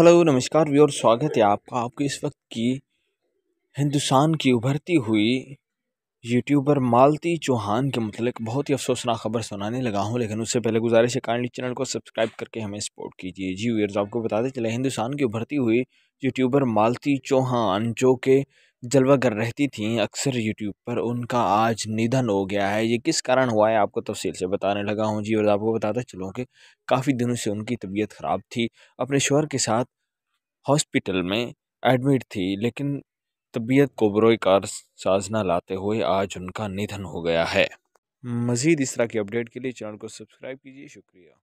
hello नमस्कार और स्वागत है आपका आपके इस वक्त की हिंदुस्तान की उभरती हुई यूट्यूबर मालती चौहान के मतलब बहुत ही अफसोसनाक खबर सुनाने लगा हूँ लेकिन उससे पहले गुजारिश है कांडली चैनल को सब्सक्राइब करके हमें सपोर्ट कीजिए जी व्यूअर्स आपको बताते चले हिंदुस्तान की उभरती हुई यूट्यूबर मालती चौहान जो कि जलवागर रहती थी अक्सर यूट्यूब पर उनका आज निधन हो गया है ये किस कारण हुआ है आपको तफसील से बताने लगा हूँ जी और आपको बताता चलूँ कि काफ़ी दिनों से उनकी तबीयत ख़राब थी अपने शोहर के साथ हॉस्पिटल में एडमिट थी लेकिन तबीयत को बरोए कार साजना लाते हुए आज उनका निधन हो गया है मज़ीद इस तरह की अपडेट के लिए चैनल को सब्सक्राइब कीजिए शुक्रिया